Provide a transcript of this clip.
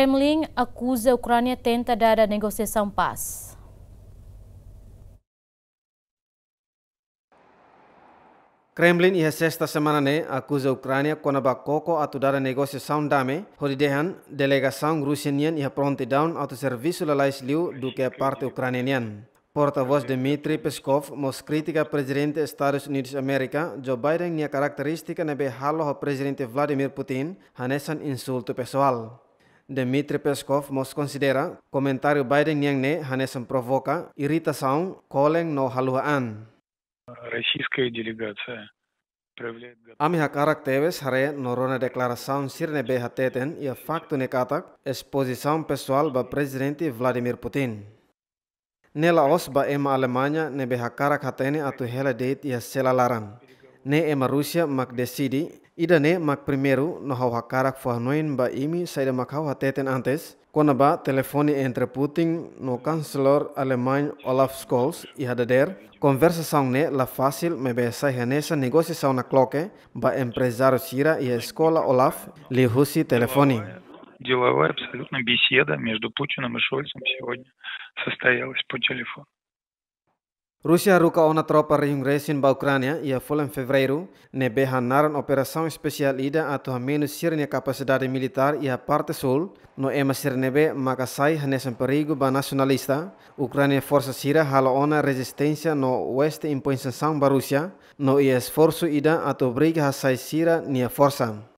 Kremlin acusa a Ucrânia tenta dar negosiasi negociação paz. Kremlin ia e sexta semana ne acusa a Ucrânia quando a coco a dar a negociação dame, onde dehan delegação russianian ia e pronte down ao serviço la lais liu do parte ucranianian. Porta-voz Dmitry Peskov mos critica presidente Estados Unidos América Joe Biden nia e característica nebe halo presidente Vladimir Putin hanesan insultu pessoal. Dmitry Peskov mos considera komentari Biden yang ne hanya semprovoka iritasaun koleng no haluan Rusia delegasi. Ami hakarak teves hare norona deklarasaun sirne beha teten ia faktu ne katak esposisaun pessoal ba presidenti Vladimir Putin. Nela os ba ema Alemanya ne beha karak hatene atu hela date ia selalaran. Ne ema Rusia mak desidi idane mak primeiro nohau hakarak fahnoin ba imi saida makau hateten antes ba telefone entre Putin no kanselor alemão Olaf Scholz e hadader conversação ne la fácil me besa henesa negociação na cloque ba empresário Sira e escola Olaf li husi telefone деловая абсолютно беседа между Путиным и Шольцем сегодня состоялась по телефону. Rusia ruka ona tropa rihung resin ba Ukrania ia fulan Februari ne beha naran operasaun spesial ida atau ha menu sirnya kapasidade militar ia parte sul no ema sir nebe maka sai hanesan perigo ba nasionalista Ukrania forsa sira hala ona resistencia no west impoinsan sang ba Rusia no ia esforso ida atau briga ha sai sira nia forsa.